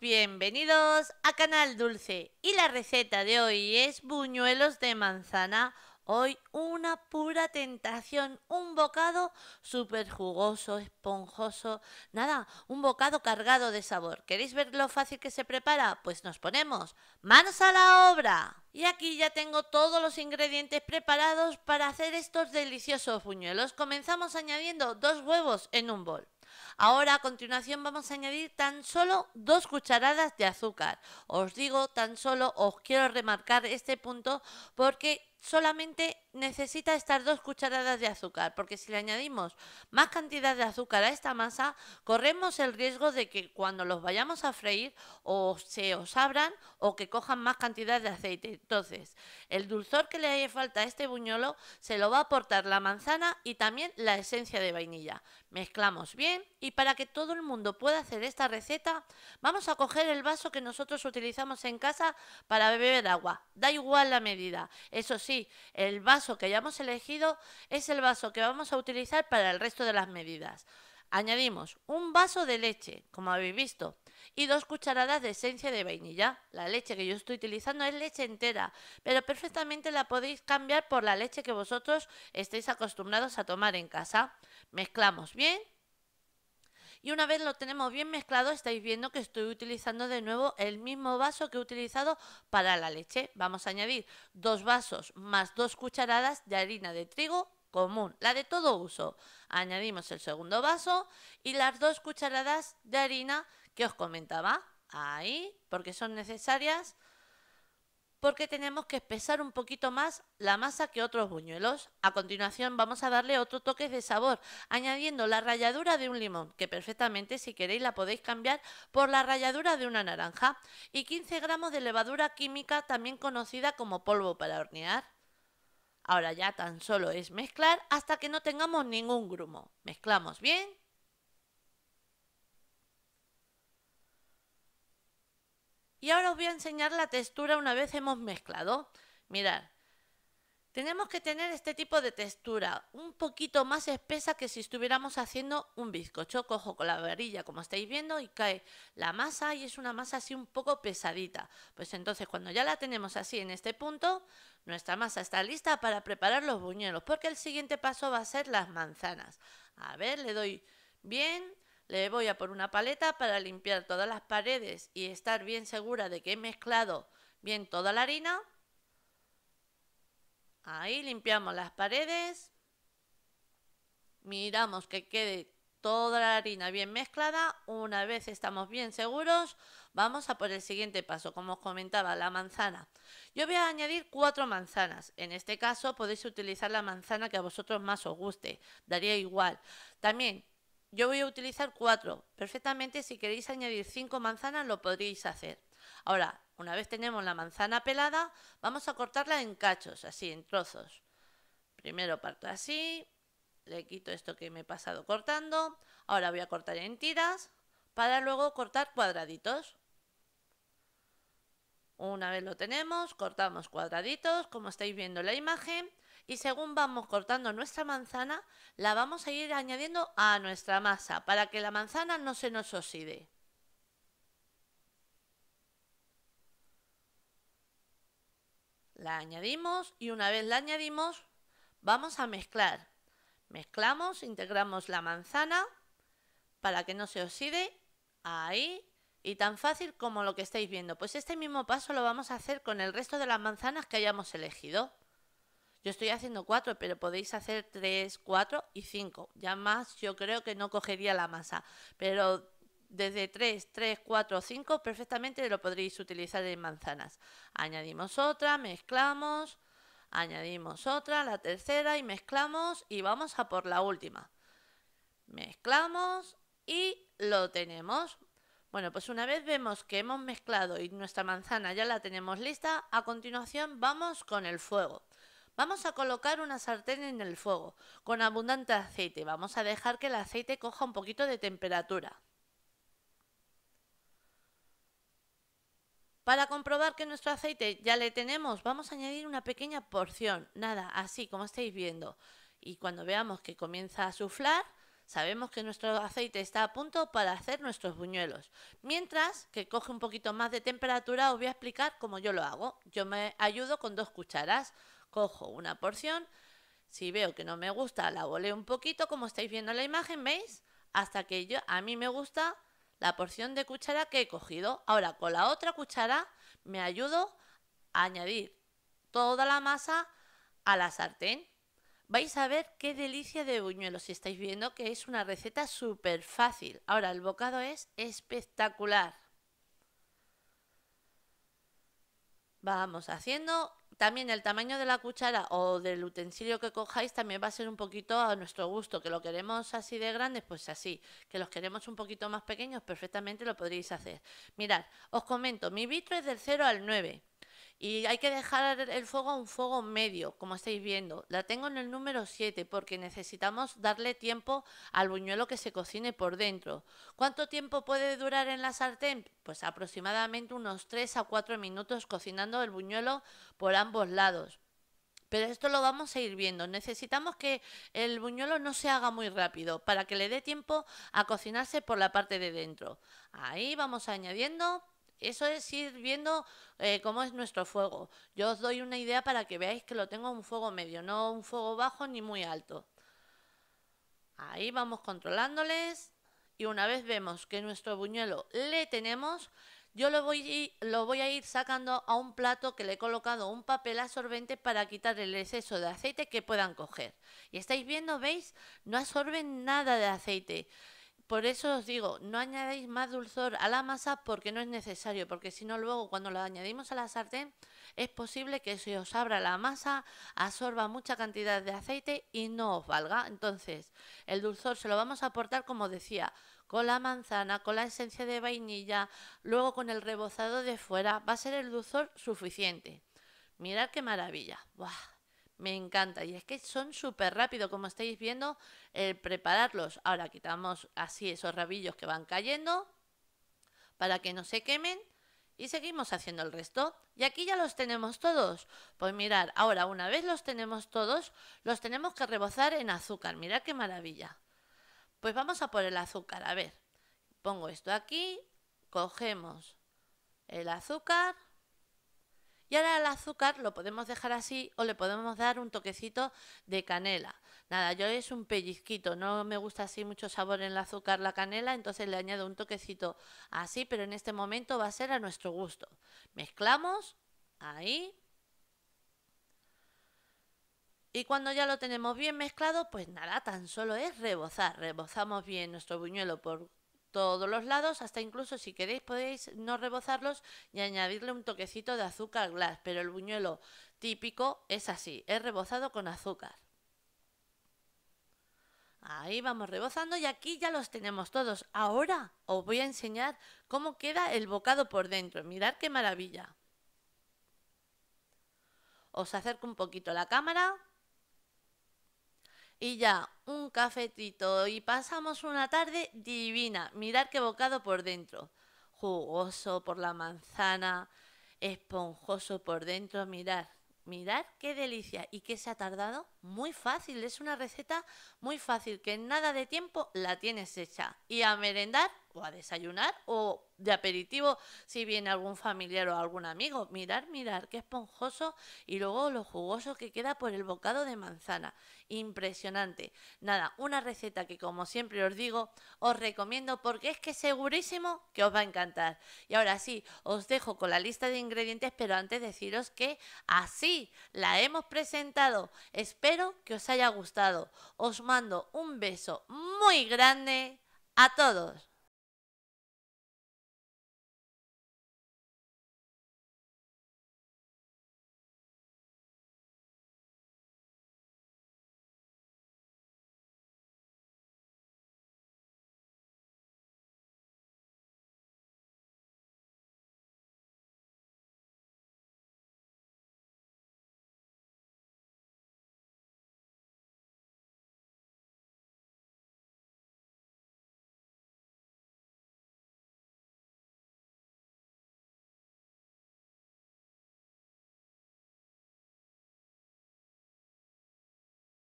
bienvenidos a Canal Dulce y la receta de hoy es buñuelos de manzana. Hoy una pura tentación, un bocado súper jugoso, esponjoso, nada, un bocado cargado de sabor. ¿Queréis ver lo fácil que se prepara? Pues nos ponemos manos a la obra. Y aquí ya tengo todos los ingredientes preparados para hacer estos deliciosos buñuelos. Comenzamos añadiendo dos huevos en un bol Ahora a continuación vamos a añadir tan solo dos cucharadas de azúcar. Os digo tan solo, os quiero remarcar este punto porque solamente necesita estas dos cucharadas de azúcar, porque si le añadimos más cantidad de azúcar a esta masa, corremos el riesgo de que cuando los vayamos a freír o se os abran o que cojan más cantidad de aceite. Entonces, el dulzor que le haya falta a este buñolo se lo va a aportar la manzana y también la esencia de vainilla. Mezclamos bien y para que todo el mundo pueda hacer esta receta, vamos a coger el vaso que nosotros utilizamos en casa para beber agua. Da igual la medida. Eso sí, el vaso que hayamos elegido es el vaso que vamos a utilizar para el resto de las medidas. Añadimos un vaso de leche, como habéis visto, y dos cucharadas de esencia de vainilla. La leche que yo estoy utilizando es leche entera, pero perfectamente la podéis cambiar por la leche que vosotros estéis acostumbrados a tomar en casa. Mezclamos bien y una vez lo tenemos bien mezclado, estáis viendo que estoy utilizando de nuevo el mismo vaso que he utilizado para la leche. Vamos a añadir dos vasos más dos cucharadas de harina de trigo común, la de todo uso. Añadimos el segundo vaso y las dos cucharadas de harina que os comentaba. Ahí, porque son necesarias porque tenemos que espesar un poquito más la masa que otros buñuelos. A continuación vamos a darle otro toque de sabor, añadiendo la ralladura de un limón, que perfectamente si queréis la podéis cambiar por la ralladura de una naranja, y 15 gramos de levadura química también conocida como polvo para hornear. Ahora ya tan solo es mezclar hasta que no tengamos ningún grumo. Mezclamos bien Y ahora os voy a enseñar la textura una vez hemos mezclado. Mirad, tenemos que tener este tipo de textura, un poquito más espesa que si estuviéramos haciendo un bizcocho. Cojo con la varilla, como estáis viendo, y cae la masa y es una masa así un poco pesadita. Pues entonces cuando ya la tenemos así en este punto, nuestra masa está lista para preparar los buñuelos, porque el siguiente paso va a ser las manzanas. A ver, le doy bien le voy a por una paleta para limpiar todas las paredes y estar bien segura de que he mezclado bien toda la harina. Ahí limpiamos las paredes. Miramos que quede toda la harina bien mezclada. Una vez estamos bien seguros, vamos a por el siguiente paso, como os comentaba, la manzana. Yo voy a añadir cuatro manzanas. En este caso podéis utilizar la manzana que a vosotros más os guste, daría igual. También yo voy a utilizar cuatro. Perfectamente, si queréis añadir cinco manzanas, lo podréis hacer. Ahora, una vez tenemos la manzana pelada, vamos a cortarla en cachos, así, en trozos. Primero parto así, le quito esto que me he pasado cortando. Ahora voy a cortar en tiras para luego cortar cuadraditos. Una vez lo tenemos, cortamos cuadraditos, como estáis viendo en la imagen y según vamos cortando nuestra manzana, la vamos a ir añadiendo a nuestra masa para que la manzana no se nos oxide. La añadimos y una vez la añadimos, vamos a mezclar. Mezclamos, integramos la manzana para que no se oxide. Ahí. Y tan fácil como lo que estáis viendo. Pues este mismo paso lo vamos a hacer con el resto de las manzanas que hayamos elegido. Yo estoy haciendo cuatro, pero podéis hacer tres, cuatro y cinco. Ya más yo creo que no cogería la masa, pero desde 3, 3, 4, 5 perfectamente lo podréis utilizar en manzanas. Añadimos otra, mezclamos, añadimos otra, la tercera y mezclamos y vamos a por la última. Mezclamos y lo tenemos. Bueno, pues una vez vemos que hemos mezclado y nuestra manzana ya la tenemos lista, a continuación vamos con el fuego. Vamos a colocar una sartén en el fuego con abundante aceite. Vamos a dejar que el aceite coja un poquito de temperatura. Para comprobar que nuestro aceite ya le tenemos, vamos a añadir una pequeña porción, nada, así como estáis viendo. Y cuando veamos que comienza a suflar, sabemos que nuestro aceite está a punto para hacer nuestros buñuelos. Mientras que coge un poquito más de temperatura, os voy a explicar cómo yo lo hago. Yo me ayudo con dos cucharas cojo una porción, si veo que no me gusta, la volé un poquito, como estáis viendo en la imagen, ¿veis? Hasta que yo, a mí me gusta la porción de cuchara que he cogido. Ahora, con la otra cuchara me ayudo a añadir toda la masa a la sartén. Vais a ver qué delicia de buñuelos si estáis viendo que es una receta súper fácil. Ahora, el bocado es espectacular. vamos haciendo. También el tamaño de la cuchara o del utensilio que cojáis también va a ser un poquito a nuestro gusto, que lo queremos así de grandes, pues así, que los queremos un poquito más pequeños, perfectamente lo podréis hacer. Mirad, os comento, mi vitro es del 0 al 9. Y hay que dejar el fuego a un fuego medio, como estáis viendo. La tengo en el número 7 porque necesitamos darle tiempo al buñuelo que se cocine por dentro. ¿Cuánto tiempo puede durar en la sartén? Pues aproximadamente unos 3 a 4 minutos cocinando el buñuelo por ambos lados. Pero esto lo vamos a ir viendo. Necesitamos que el buñuelo no se haga muy rápido para que le dé tiempo a cocinarse por la parte de dentro. Ahí vamos añadiendo eso es ir viendo eh, cómo es nuestro fuego. Yo os doy una idea para que veáis que lo tengo un fuego medio, no un fuego bajo ni muy alto. Ahí vamos controlándoles y una vez vemos que nuestro buñuelo le tenemos, yo lo voy, lo voy a ir sacando a un plato que le he colocado un papel absorbente para quitar el exceso de aceite que puedan coger. Y estáis viendo, ¿veis? No absorben nada de aceite. Por eso os digo, no añadáis más dulzor a la masa porque no es necesario, porque si no luego cuando lo añadimos a la sartén es posible que se os abra la masa, absorba mucha cantidad de aceite y no os valga. Entonces, el dulzor se lo vamos a aportar, como decía, con la manzana, con la esencia de vainilla, luego con el rebozado de fuera, va a ser el dulzor suficiente. Mirad qué maravilla. ¡Buah! Me encanta. Y es que son súper rápido, como estáis viendo, el prepararlos. Ahora quitamos así esos rabillos que van cayendo para que no se quemen. Y seguimos haciendo el resto. Y aquí ya los tenemos todos. Pues mirar, ahora una vez los tenemos todos, los tenemos que rebozar en azúcar. Mirad qué maravilla. Pues vamos a por el azúcar. A ver, pongo esto aquí, cogemos el azúcar y ahora el azúcar lo podemos dejar así o le podemos dar un toquecito de canela. Nada, yo es un pellizquito, no me gusta así mucho sabor en el azúcar la canela, entonces le añado un toquecito así, pero en este momento va a ser a nuestro gusto. Mezclamos, ahí. Y cuando ya lo tenemos bien mezclado, pues nada, tan solo es rebozar. Rebozamos bien nuestro buñuelo por todos los lados, hasta incluso si queréis podéis no rebozarlos y añadirle un toquecito de azúcar glass, pero el buñuelo típico es así, es rebozado con azúcar. Ahí vamos rebozando y aquí ya los tenemos todos. Ahora os voy a enseñar cómo queda el bocado por dentro. Mirad qué maravilla. Os acerco un poquito la cámara. Y ya un cafetito y pasamos una tarde divina. Mirad qué bocado por dentro. Jugoso por la manzana, esponjoso por dentro. Mirad, mirad qué delicia. ¿Y qué se ha tardado? Muy fácil, es una receta muy fácil, que en nada de tiempo la tienes hecha. Y a merendar a desayunar o de aperitivo si viene algún familiar o algún amigo. Mirar, mirar, qué esponjoso y luego lo jugoso que queda por el bocado de manzana. Impresionante. Nada, una receta que como siempre os digo, os recomiendo porque es que segurísimo que os va a encantar. Y ahora sí, os dejo con la lista de ingredientes, pero antes deciros que así la hemos presentado. Espero que os haya gustado. Os mando un beso muy grande a todos.